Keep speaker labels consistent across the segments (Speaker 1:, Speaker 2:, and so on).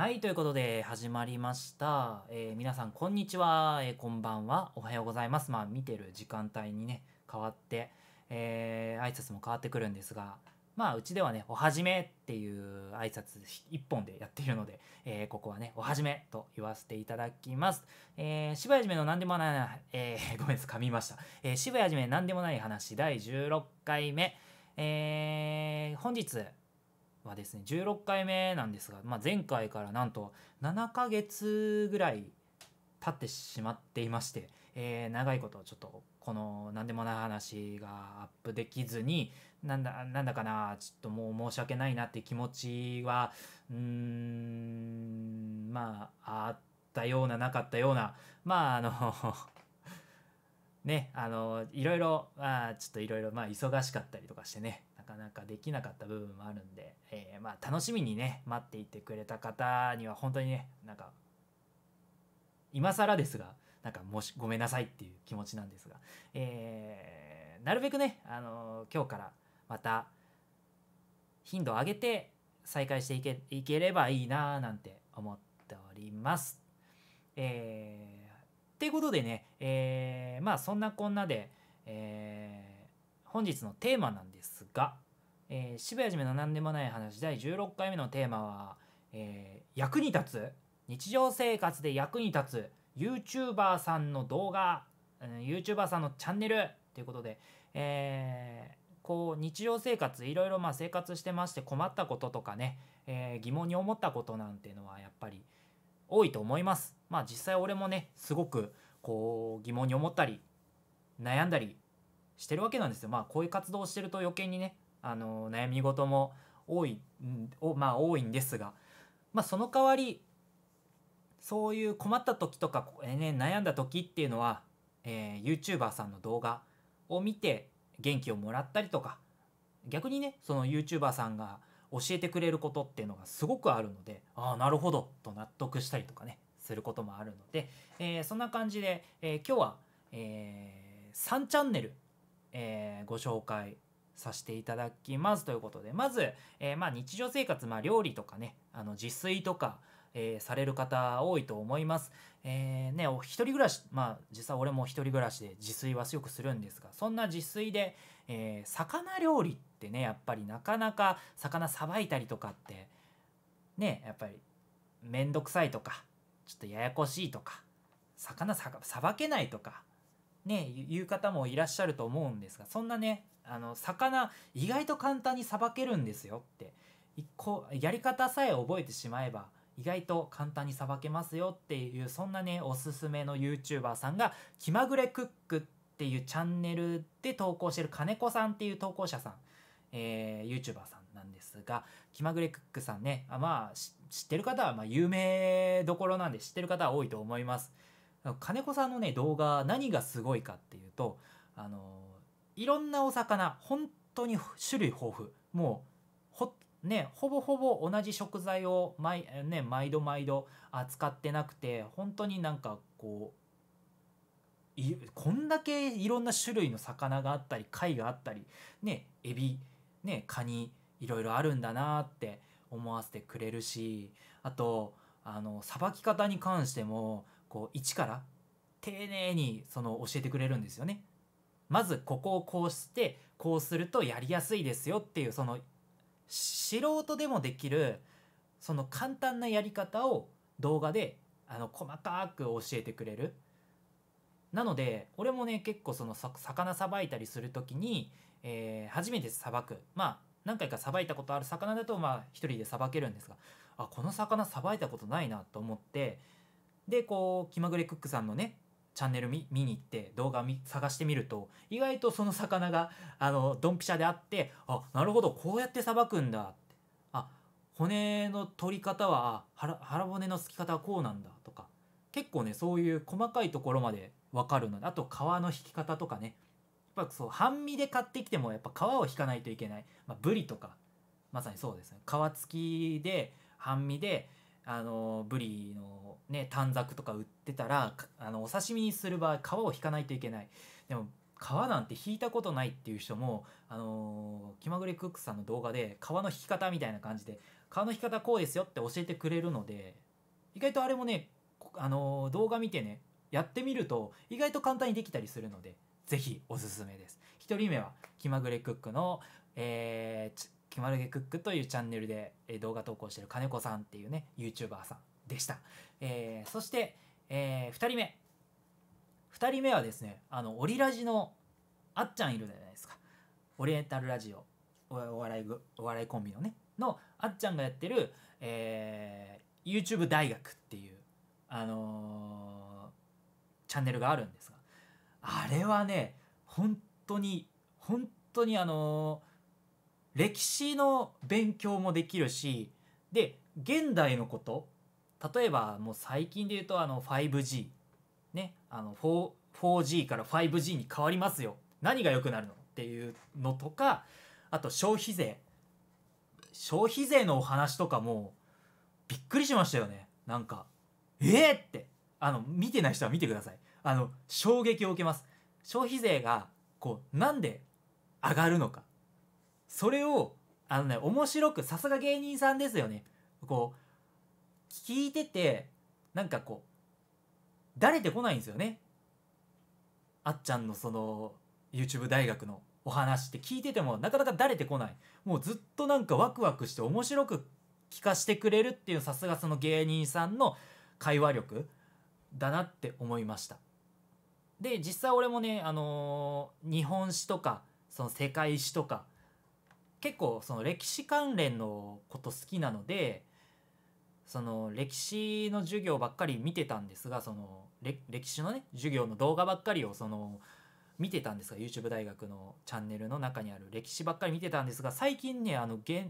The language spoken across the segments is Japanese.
Speaker 1: はい、ということで始まりました。えー、皆さんこんにちは、えー、こんばんは、おはようございます。まあ見てる時間帯にね、変わって、えー、挨拶も変わってくるんですが、まあうちではね、おはじめっていう挨拶一本でやっているので、えー、ここはね、おはじめと言わせていただきます。えー、渋谷じめの何でもない、えー、ごめんなさい、噛みました。えー、渋谷じめ何でもない話第16回目、えー、本日、はですね16回目なんですが、まあ、前回からなんと7ヶ月ぐらい経ってしまっていまして、えー、長いことちょっとこの何でもない話がアップできずになんだなんだかなちょっともう申し訳ないなって気持ちはうんまああったようななかったようなまああの ねあのいろいろあちょっといろいろまあ忙しかったりとかしてねかなかできなかった部分もあるんで、えー、まあ楽しみにね待っていてくれた方には本当にねなんか今更ですがなんかもしごめんなさいっていう気持ちなんですが、えー、なるべくね、あのー、今日からまた頻度を上げて再開していけいければいいななんて思っております。えー、っていうことでね、えー、まあそんなこんなで、えー本日のテーマなんですが、えー、渋谷じめの何でもない話第16回目のテーマは、えー、役に立つ日常生活で役に立つ YouTuber さんの動画、うん、YouTuber さんのチャンネルということで、えー、こう日常生活いろいろまあ生活してまして困ったこととかね、えー、疑問に思ったことなんていうのはやっぱり多いと思います。まあ実際俺もねすごくこう疑問に思ったり悩んだりしてるわけなんですよ。まあ、こういう活動をしてると余計にね、あの悩み事も多いおまあ多いんですが、まあ、その代わりそういう困った時とか、ね、悩んだ時っていうのは、えー、YouTuber さんの動画を見て元気をもらったりとか逆にねその YouTuber さんが教えてくれることっていうのがすごくあるのでああなるほどと納得したりとかねすることもあるので、えー、そんな感じで、えー、今日は、えー、3チャンネルえー、ご紹介させていただきますということでまず、えー、まあ、日常生活、まあ、料理とかねあの自炊とか、えー、される方多いと思います。えー、ねお一人暮らしまあ実際俺も一人暮らしで自炊はよくするんですがそんな自炊で、え魚料理ってねやっぱりなかなか魚さばいたりとかってねやっぱり面倒くさいとかちょっとややこしいとか魚さばけないとかね言う方もいらっしゃると思うんですがそんなねあの魚意外と簡単にさばけるんですよってこやり方さえ覚えてしまえば意外と簡単にさばけますよっていうそんなねおすすめの YouTuber さんが「気まぐれクック」っていうチャンネルで投稿してる金子さんっていう投稿者さん、えー、YouTuber さんなんですが気まぐれクックさんねあまあ知ってる方はま有名どころなんで知ってる方は多いと思います。金子さんのね動画何がすごいかっていうとあのいろんなお魚本当に種類豊富もうほねほぼほぼ同じ食材を毎,、ね、毎度毎度扱ってなくて本当になんかこうこんだけいろんな種類の魚があったり貝があったりねエビねカニいろいろあるんだなって思わせてくれるしあとあのさばき方に関してもこう一から丁寧にその教えてくれるんですよね。まずここをこうしてこうするとやりやすいですよっていうその素人でもできるその簡単なやり方を動画であの細かく教えてくれる。なので俺もね結構その魚さばいたりする時に、えー、初めてさばくまあ何回かさばいたことある魚だとまあ一人でさばけるんですがあこの魚さばいたことないなと思ってでこう気まぐれクックさんのねチャンネル見見に行って動画見探してみると意外とその魚があのドンピシャであってあなるほどこうやってさばくんだってあ骨の取り方は腹腹骨のすき方はこうなんだとか結構ねそういう細かいところまで分かるのであと皮の引き方とかねやっぱそう半身で買ってきてもやっぱ皮を引かないといけない、まあ、ブリとかまさにそうですね皮付きで半身であのブリの、ね、短冊とか売ってたらあのお刺身にする場合皮を引かないといけないでも皮なんて引いたことないっていう人も、あの気まぐれクックさんの動画で皮の引き方みたいな感じで皮の引き方こうですよって教えてくれるので意外とあれもね、あの動画見てねやってみると意外と簡単にできたりするので是非おすすめです。1人目は気まぐれクックの、えーきまるげクックというチャンネルで動画投稿してる金子さんっていうね YouTuber さんでした、えー、そして、えー、2人目2人目はですねあのオリラジのあっちゃんいるじゃないですかオリエンタルラジオお笑いお笑いコンビのねのあっちゃんがやってる、えー、YouTube 大学っていう、あのー、チャンネルがあるんですがあれはね本当に本当にあの歴史の勉強もできるしで現代のこと例えばもう最近で言うとあの 5G ねあの 4, g から 5G に変わりますよ何が良くなるのっていうのとかあと消費税消費税のお話とかもびっくりしましたよねなんかえっ、ー、ってあの見てない人は見てくださいあの衝撃を受けます消費税がこうなんで上がるのかそれをあのね面白くさすが芸人さんですよねこう聞いててなんかこうだれてこないんですよねあっちゃんのその YouTube 大学のお話って聞いててもなかなかだれてこないもうずっとなんかワクワクして面白く聞かしてくれるっていうさすがその芸人さんの会話力だなって思いましたで実際俺もねあのー、日本史とかその世界史とか結構その歴史関連のこと好きなのでその歴史の授業ばっかり見てたんですがその歴史のね授業の動画ばっかりをその見てたんですが YouTube 大学のチャンネルの中にある歴史ばっかり見てたんですが最近ねあの現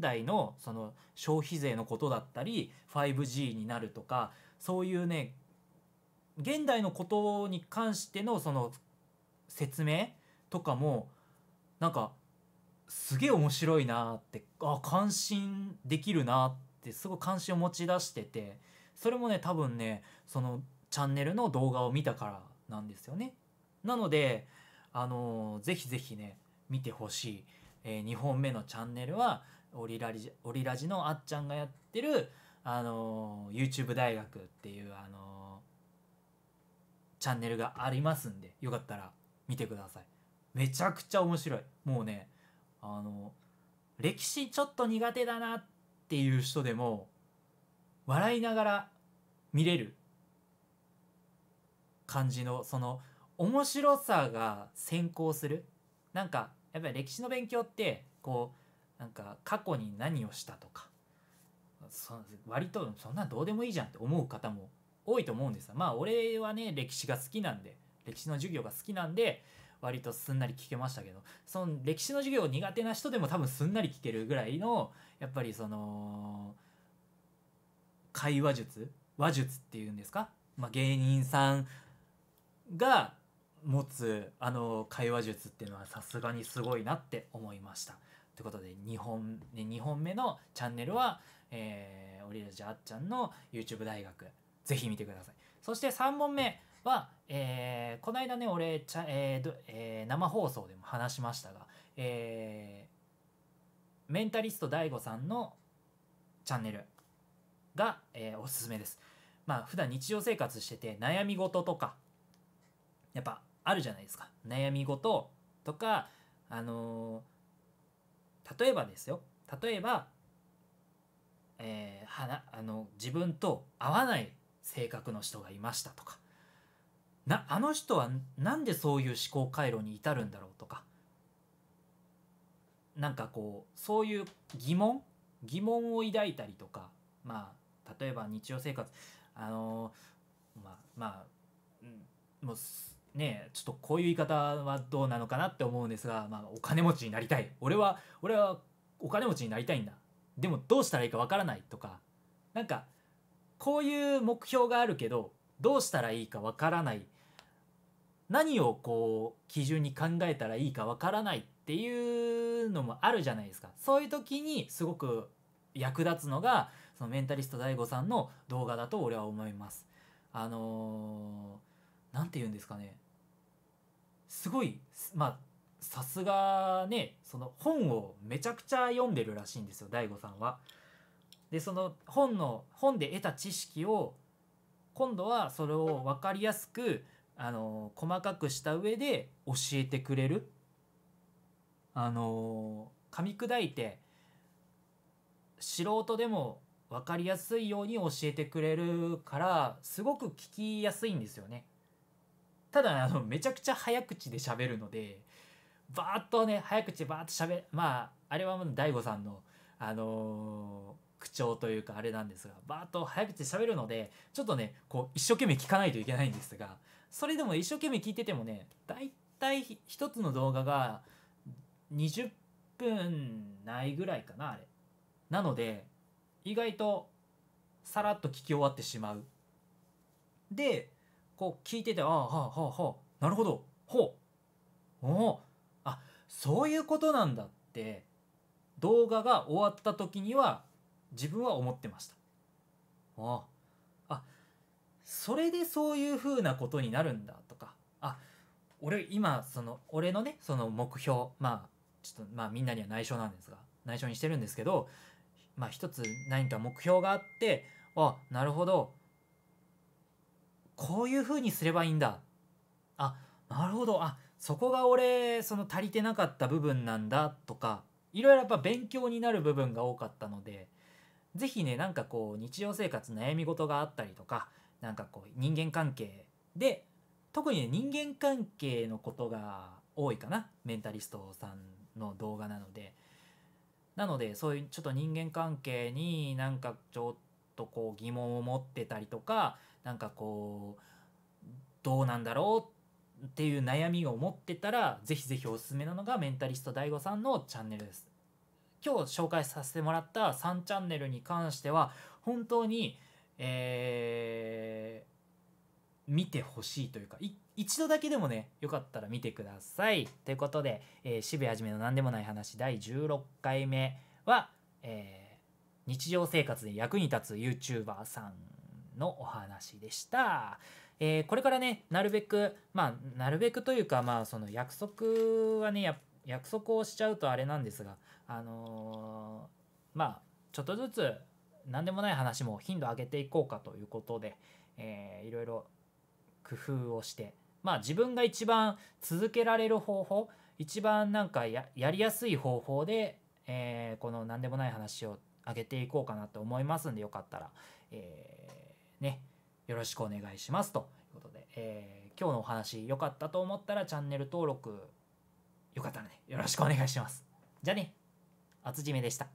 Speaker 1: 代のその消費税のことだったり 5G になるとかそういうね現代のことに関してのその説明とかもなんかすげえ面白いなってあ感心できるなってすごい関心を持ち出しててそれもね多分ねそのチャンネルの動画を見たからなんですよね。なのであのー、ぜひぜひね見てほしい、えー、2本目のチャンネルはオリラジオリラジのあっちゃんがやってる、あのー、YouTube 大学っていう、あのー、チャンネルがありますんでよかったら見てください。めちゃくちゃ面白い。もうねあの歴史ちょっと苦手だなっていう人でも笑いながら見れる感じのその面白さが先行するなんかやっぱり歴史の勉強ってこうなんか過去に何をしたとか割とそんなんどうでもいいじゃんって思う方も多いと思うんですがまあ俺はね歴史が好きなんで歴史の授業が好きなんで割とすんなり聞けましたけどその歴史の授業苦手な人でも多分すんなり聞けるぐらいのやっぱりその会話術話術っていうんですか、まあ、芸人さんが持つあの会話術っていうのはさすがにすごいなって思いました。ということで2本,、ね、2本目のチャンネルは、えー、オリラジあっちゃんの YouTube 大学ぜひ見てください。そして3本目は、えー、この間ね俺ちゃ、えーえー、生放送でも話しましたが、えー、メンタリスト DAIGO さんのチャンネルが、えー、おすすめです。まあ普段日常生活してて悩み事とかやっぱあるじゃないですか悩み事とかあのー、例えばですよ例えば、えー、はなあの自分と合わない性格の人がいましたとかなあの人はなんでそういう思考回路に至るんだろうとかなんかこうそういう疑問疑問を抱いたりとかまあ例えば日常生活あのー、まあまあもうねちょっとこういう言い方はどうなのかなって思うんですが、まあ、お金持ちになりたい俺は俺はお金持ちになりたいんだでもどうしたらいいかわからないとかなんかこういう目標があるけどどうしたらいいかわからない何をこう基準に考えたらいいかわからないっていうのもあるじゃないですかそういう時にすごく役立つのがそのメンタリスト DAIGO さんの動画だと俺は思います。あのー、て言うんですかねすごいまあさすがねその本をめちゃくちゃ読んでるらしいんですよ DAIGO さんは。でその本の本で得た知識を今度はそれを分かりやすくあの細かくした上で教えてくれるあの噛み砕いて素人でも分かりやすいように教えてくれるからすごく聞きやすいんですよね。ただあのめちゃくちゃ早口で喋るのでバーッとね早口バーッと喋まああれはもう DAIGO さんのあのー、口調というかあれなんですがバーッと早口で喋るのでちょっとねこう一生懸命聞かないといけないんですがそれでも一生懸命聞いててもね大体一つの動画が20分ないぐらいかなあれなので意外とさらっと聞き終わってしまうでこう聞いててああはあはあはあなるほどほうおおあそういうことなんだって動画が終わった時には自分は思ってましたああそれでそういう風なことになるんだとかあ俺今その俺のねその目標まあちょっとまあみんなには内緒なんですが内緒にしてるんですけどまあ一つ何か目標があってあなるほどこういう風にすればいいんだあなるほどあそこが俺その足りてなかった部分なんだとかいろいろやっぱ勉強になる部分が多かったので是非ねなんかこう日常生活悩み事があったりとかなんかこう人間関係で特にね人間関係のことが多いかなメンタリストさんの動画なのでなのでそういうちょっと人間関係になんかちょっとこう疑問を持ってたりとかなんかこうどうなんだろうっていう悩みを持ってたらぜひぜひおすすめなのがメンタリスト DAIGO さんのチャンネルです。今日紹介させてもらった3チャンネルに関しては本当にえー、見てほしいというか一度だけでもねよかったら見てください。ということで、えー、渋谷はじめの何でもない話第16回目は、えー、日常生活で役に立つ YouTuber さんのお話でした。えー、これからねなるべくまあなるべくというかまあその約束はね約束をしちゃうとあれなんですがあのー、まあちょっとずつ何でもない話も頻度上げていこうかということで、えー、いろいろ工夫をしてまあ自分が一番続けられる方法一番なんかやりやすい方法で、えー、この何でもない話を上げていこうかなと思いますんでよかったら、えー、ねよろしくお願いしますということで、えー、今日のお話良かったと思ったらチャンネル登録よかったらねよろしくお願いしますじゃあね厚締めでした